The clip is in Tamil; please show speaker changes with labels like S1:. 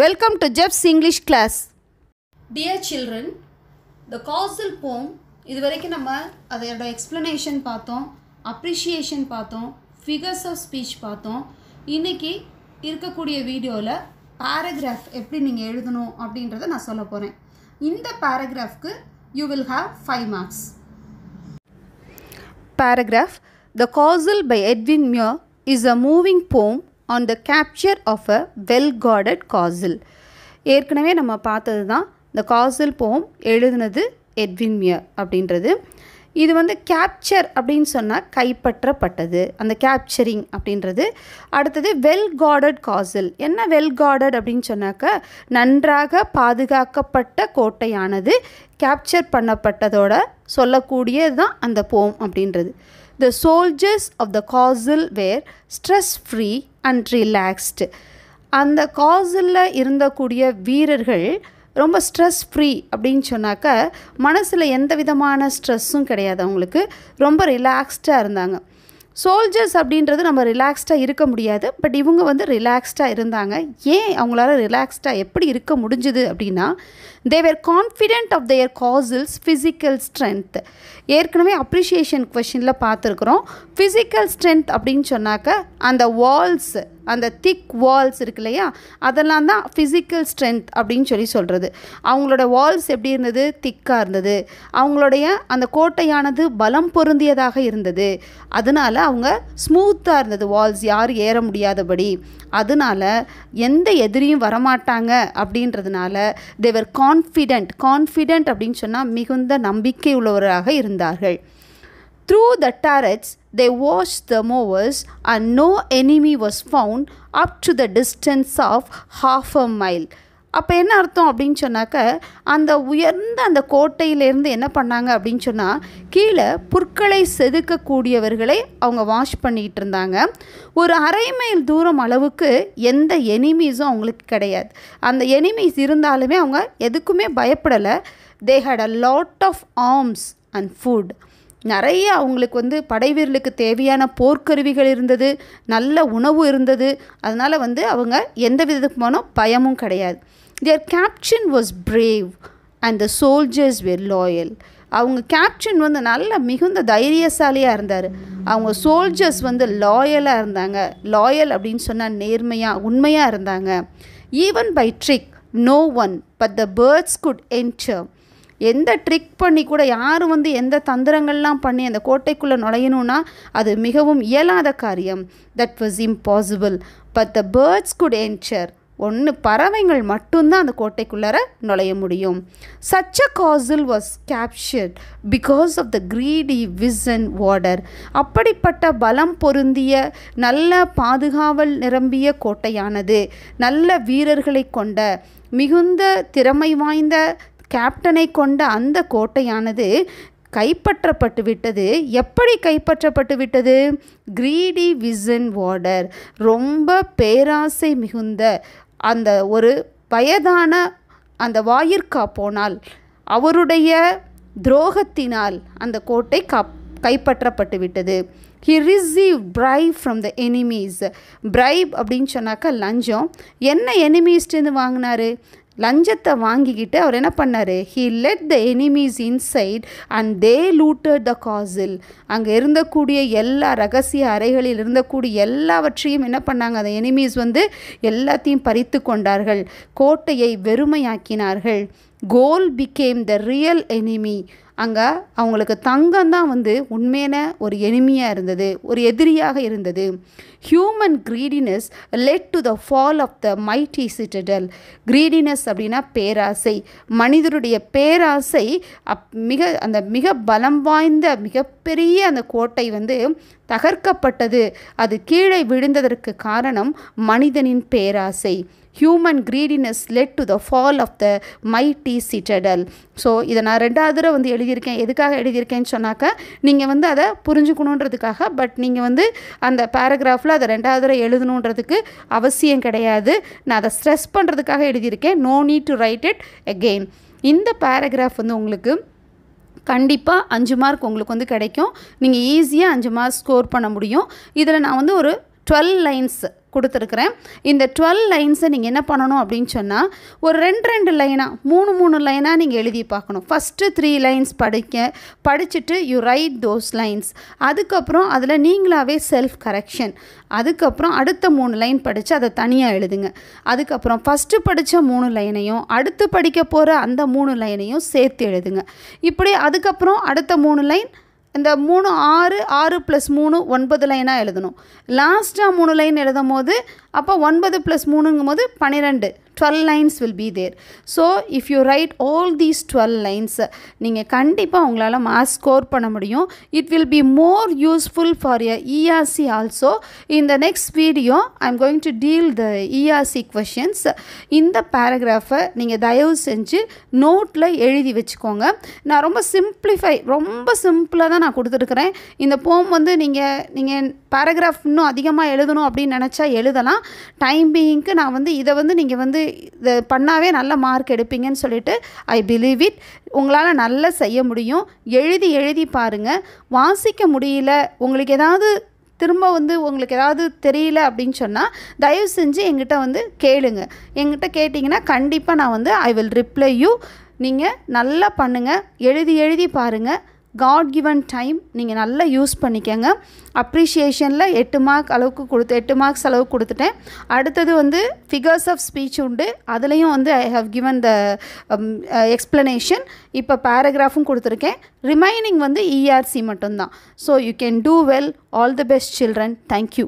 S1: Welcome to Jeb's English class Dear children the causal poem இதுவரைக்கும் நம்ம அதோட எக்ஸ்ப்ளனேஷன் பார்த்தோம் அப்ரிஷியேஷன் பார்த்தோம் ஃபிகர்ஸ் ஆஃப் ஸ்பீச் பார்த்தோம் இன்றைக்கி இருக்கக்கூடிய வீடியோவில் பேராகிராஃப் எப்படி நீங்கள் எழுதணும் அப்படின்றத நான் சொல்ல போகிறேன் இந்த பேராகிராஃப்க்கு you will have five marks paragraph the castle by Edwin Muir is a moving poem on the capture of a well guarded castle ஏற்கனவே நம்ம பார்த்தது தான் இந்த காசில் போம் எழுதுனது எட்வின் மியர் அப்படின்றது இது வந்து கேப்சர் அப்படின்னு சொன்னால் கைப்பற்றப்பட்டது அந்த கேப்சரிங் அப்படின்றது அடுத்தது வெல் கார்டட் காசில் என்ன வெல் கார்டட் அப்படின்னு சொன்னாக்க நன்றாக பாதுகாக்கப்பட்ட கோட்டையானது கேப்சர் பண்ணப்பட்டதோட சொல்லக்கூடியது தான் அந்த போம் அப்படின்றது The soldiers of the castle were stress free and relaxed. அந்த காசில் இருந்தக்கூடிய வீரர்கள் ரொம்ப ஸ்ட்ரெஸ் ஃப்ரீ அப்படின்னு சொன்னாக்கா மனசில் எந்த விதமான ஸ்ட்ரெஸ்ஸும் கிடையாது அவங்களுக்கு ரொம்ப ரிலாக்ஸ்டாக இருந்தாங்க சோல்ஜர்ஸ் அப்படின்றது நம்ம ரிலாக்ஸ்டாக இருக்க முடியாது பட் இவங்க வந்து ரிலாக்ஸ்டாக இருந்தாங்க ஏன் அவங்களால ரிலாக்ஸ்டாக எப்படி இருக்க முடிஞ்சுது அப்படின்னா they were confident of their castles physical strength ஏற்கனவே அப்ரிஷியேஷன் கொஷனில் பார்த்துருக்குறோம் ஃபிசிக்கல் ஸ்ட்ரென்த் அப்படின்னு சொன்னாக்க அந்த வால்ஸ் அந்த திக் வால்ஸ் இருக்கு இல்லையா அதெல்லாம் தான் ஃபிசிக்கல் ஸ்ட்ரென்த் அப்படின்னு சொல்லி சொல்கிறது அவங்களோட வால்ஸ் எப்படி இருந்தது திக்காக இருந்தது அவங்களுடைய அந்த கோட்டையானது பலம் பொருந்தியதாக இருந்தது அதனால் அவங்க ஸ்மூத்தாக இருந்தது வால்ஸ் யார் ஏற முடியாதபடி அதனால் எந்த எதிரியும் வரமாட்டாங்க அப்படின்றதுனால தேவர் கான்ஃபிடென்ட் கான்ஃபிடென்ட் அப்படின்னு சொன்னால் மிகுந்த நம்பிக்கை உள்ளவராக இருந்தார்கள் through the turrets they watched the mowers, and no enemy was found up to the distance of half a mile. அப்போ என்ன அர்த்தம் அப்படின்னு சொன்னாக்க அந்த உயர்ந்த அந்த கோட்டையிலேருந்து என்ன பண்ணாங்க அப்படின்னு சொன்னால் கீழே புற்களை செதுக்கக்கூடியவர்களை அவங்க வாஷ் பண்ணிக்கிட்டு இருந்தாங்க ஒரு அரை மைல் தூரம் அளவுக்கு எந்த எனிமீஸும் அவங்களுக்கு கிடையாது அந்த எனிமீஸ் இருந்தாலுமே அவங்க எதுக்குமே பயப்படலை they had a lot of arms and food நிறைய அவங்களுக்கு வந்து படைவீரலுக்கு தேவையான போர்க்கருவிகள் இருந்தது நல்ல உணவு இருந்தது அதனால் வந்து அவங்க எந்த விதமான பயமும் கிடையாது their captain was brave and the soldiers were loyal அவங்க கேப்டன் வந்து நல்ல மிகுந்த தைரியசாலியாக இருந்தார் அவங்க சோல்ஜர்ஸ் வந்து லாயலாக இருந்தாங்க லாயல் அப்படின்னு சொன்னால் நேர்மையாக உண்மையாக இருந்தாங்க even by trick no one but the birds could enter எந்த ட்ரிக் பண்ணி கூட யார் வந்து எந்த தந்திரங்கள்லாம் பண்ணி அந்த கோட்டைக்குள்ளே நுழையணும்னா அது மிகவும் இயலாத காரியம் that was impossible but the birds could enter ஒன்று பறவைங்கள் மட்டும்தான் அந்த கோட்டைக்குள்ளார நுழைய முடியும் such a castle was captured because of the greedy wizened warder அப்படிப்பட்ட பலம் பொருந்திய நல்ல பாதுகாவல் நிரம்பிய கோட்டையானது நல்ல வீரர்களை கொண்ட மிகுந்த திறமை வாய்ந்த கேப்டனை கொண்ட அந்த கோட்டையானது கைப்பற்றப்பட்டு விட்டது எப்படி கைப்பற்றப்பட்டு விட்டது கிரீடி விசன் வார்டர் ரொம்ப பேராசை மிகுந்த அந்த ஒரு வயதான அந்த வாயிற்கா போனால் அவருடைய துரோகத்தினால் அந்த கோட்டை காப் கைப்பற்றப்பட்டு விட்டது he receive bribe from the enemies bribe அப்படின்னு சொன்னாக்கா லஞ்சம் என்ன எனிமீஸ்டேருந்து வாங்கினாரு லஞ்சத்தை வாங்கிக்கிட்டு அவர் என்ன பண்ணார் he let the enemies inside and they looted the castle அங்கே இருந்தக்கூடிய எல்லா ரகசிய அறைகளில் இருந்தக்கூடிய எல்லாவற்றையும் என்ன பண்ணாங்க அந்த எனிமீஸ் வந்து எல்லாத்தையும் பறித்து கொண்டார்கள் கோட்டையை வெறுமையாக்கினார்கள் gold became the real enemy அங்கே அவங்களுக்கு தங்கம் தான் வந்து உண்மையான ஒரு எனிமியாக இருந்தது ஒரு எதிரியாக இருந்தது human greediness led to the fall of the mighty citadel greediness அப்படின்னா பேராசை மனிதருடைய பேராசை அப் மிக அந்த மிக பலம் வாய்ந்த மிகப்பெரிய அந்த கோட்டை வந்து தகர்க்கப்பட்டது அது கீழே விழுந்ததற்கு காரணம் மனிதனின் பேராசை human greediness led to the fall of the mighty citadel so இதை நான் ரெண்டாவது தடவை வந்து எழுதியிருக்கேன் எதுக்காக எழுதியிருக்கேன்னு சொன்னாக்க நீங்கள் வந்து அதை புரிஞ்சுக்கணுன்றதுக்காக பட் நீங்கள் வந்து அந்த பேராகிராஃபில் அதை ரெண்டாவது தடவை எழுதணுன்றதுக்கு அவசியம் கிடையாது நான் அதை ஸ்ட்ரெஸ் பண்ணுறதுக்காக எழுதியிருக்கேன் no need to write it again இந்த பேராகிராஃப் வந்து உங்களுக்கு கண்டிப்பாக அஞ்சு மார்க் உங்களுக்கு வந்து கிடைக்கும் நீங்கள் ஈஸியாக அஞ்சு மார்க் ஸ்கோர் பண்ண முடியும் இதில் நான் வந்து ஒரு டுவெல் லைன்ஸ் கொடுத்துருக்குறேன் இந்த டுவெல் லைன்ஸை நீங்கள் என்ன பண்ணணும் அப்படின்னு சொன்னால் ஒரு ரெண்டு ரெண்டு லைனாக மூணு மூணு லைனாக நீங்கள் எழுதி பார்க்கணும் ஃபஸ்ட்டு த்ரீ லைன்ஸ் படிக்க படிச்சுட்டு யூ ரைட் தோஸ் லைன்ஸ் அதுக்கப்புறம் அதில் நீங்களாகவே செல்ஃப் கரெக்ஷன் அதுக்கப்புறம் அடுத்த மூணு லைன் படித்து அதை தனியாக எழுதுங்க அதுக்கப்புறம் ஃபஸ்ட்டு படித்த மூணு லைனையும் அடுத்து படிக்க போகிற அந்த மூணு லைனையும் சேர்த்து எழுதுங்க இப்படி அதுக்கப்புறம் அடுத்த மூணு லைன் இந்த மூணு ஆறு ஆறு ப்ளஸ் மூணு ஒன்பது லைனாக எழுதணும் லாஸ்ட்டாக மூணு லைன் எழுதும் போது அப்போ ஒன்பது ப்ளஸ் மூணுங்கும் போது பன்னிரெண்டு twelve lines will be there so if you write all these twelve lines நீங்கள் கண்டிப்பாக உங்களால் மாஸ் ஸ்கோர் பண்ண முடியும் it will be more useful for a ERC also இந்த next video I am going to deal the ERC questions இந்த பேராகிராஃபை நீங்கள் தயவு செஞ்சு நோட்டில் எழுதி வச்சுக்கோங்க நான் ரொம்ப சிம்பிளிஃபை ரொம்ப சிம்பிளாக தான் நான் கொடுத்துருக்குறேன் இந்த போம் வந்து நீங்கள் நீங்கள் பேராகிராஃப் இன்னும் அதிகமாக எழுதணும் அப்படின்னு நினச்சா எழுதலாம் டைம் பீயிங்க்கு நான் வந்து இதை வந்து நீங்கள் வந்து இதை பண்ணாவே நல்ல மார்க் எடுப்பீங்கன்னு சொல்லிட்டு ஐ பிலீவ் இட் உங்களால் நல்லா செய்ய முடியும் எழுதி எழுதி பாருங்கள் வாசிக்க முடியல உங்களுக்கு ஏதாவது திரும்ப வந்து உங்களுக்கு ஏதாவது தெரியல அப்படின்னு சொன்னால் தயவு செஞ்சு எங்கிட்ட வந்து கேளுங்க எங்கிட்ட கேட்டிங்கன்னா கண்டிப்பாக நான் வந்து ஐ வில் ரிப்ளை யூ நீங்கள் நல்லா பண்ணுங்கள் எழுதி எழுதி பாருங்கள் காட் கிவன் டைம் நீங்கள் நல்லா யூஸ் பண்ணிக்கோங்க அப்ரிஷியேஷனில் எட்டு மார்க் அளவுக்கு கொடுத்து எட்டு மார்க்ஸ் அளவுக்கு கொடுத்துட்டேன் அடுத்தது வந்து ஃபிகர்ஸ் ஆஃப் ஸ்பீச் உண்டு அதுலேயும் வந்து I have given the explanation இப்போ பேராகிராஃபும் கொடுத்துருக்கேன் ரிமைனிங் வந்து இஆர்சி e மட்டும்தான் so you can do well all the best children thank you